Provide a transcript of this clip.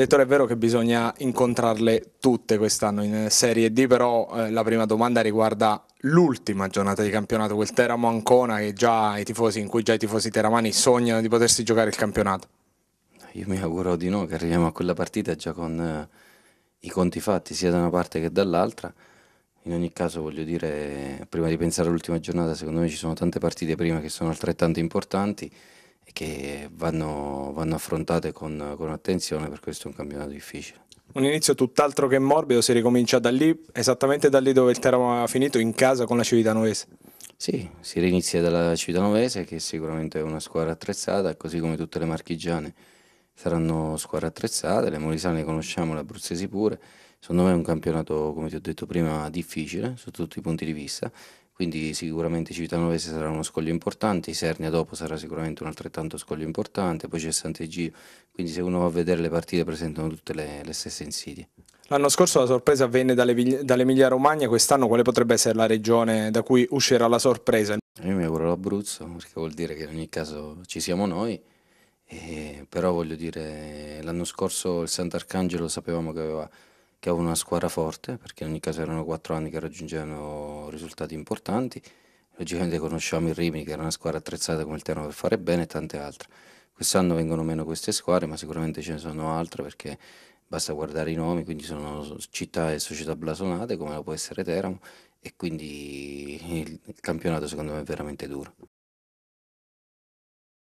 Lettore, è vero che bisogna incontrarle tutte quest'anno in Serie D, però eh, la prima domanda riguarda l'ultima giornata di campionato, quel Teramo Ancona tifosi, in cui già i tifosi teramani sognano di potersi giocare il campionato. Io mi auguro di no, che arriviamo a quella partita già con eh, i conti fatti sia da una parte che dall'altra. In ogni caso voglio dire, prima di pensare all'ultima giornata, secondo me ci sono tante partite prima che sono altrettanto importanti che vanno, vanno affrontate con, con attenzione perché questo è un campionato difficile. Un inizio tutt'altro che morbido, si ricomincia da lì, esattamente da lì dove il Teramo ha finito, in casa con la Civitanovese. Sì, si rinizia dalla Civitanovese che sicuramente è una squadra attrezzata, così come tutte le marchigiane saranno squadre attrezzate, le molisane conosciamo, le abruzzesi pure. Secondo me è un campionato, come ti ho detto prima, difficile sotto tutti i punti di vista, quindi sicuramente Civitanovese sarà uno scoglio importante, Isernia dopo sarà sicuramente un altrettanto scoglio importante, poi c'è Sant'Egino, quindi se uno va a vedere le partite presentano tutte le, le stesse insidie. L'anno scorso la sorpresa venne dall'Emilia Romagna, quest'anno quale potrebbe essere la regione da cui uscirà la sorpresa? Io mi auguro l'Abruzzo, perché vuol dire che in ogni caso ci siamo noi, e, eh, però voglio dire, l'anno scorso il Sant'Arcangelo sapevamo che aveva che avevano una squadra forte, perché in ogni caso erano quattro anni che raggiungevano risultati importanti. Logicamente conosciamo il Rimini, che era una squadra attrezzata come il terreno per fare bene, e tante altre. Quest'anno vengono meno queste squadre, ma sicuramente ce ne sono altre perché basta guardare i nomi, quindi sono città e società blasonate come la può essere Teramo e quindi il campionato secondo me è veramente duro.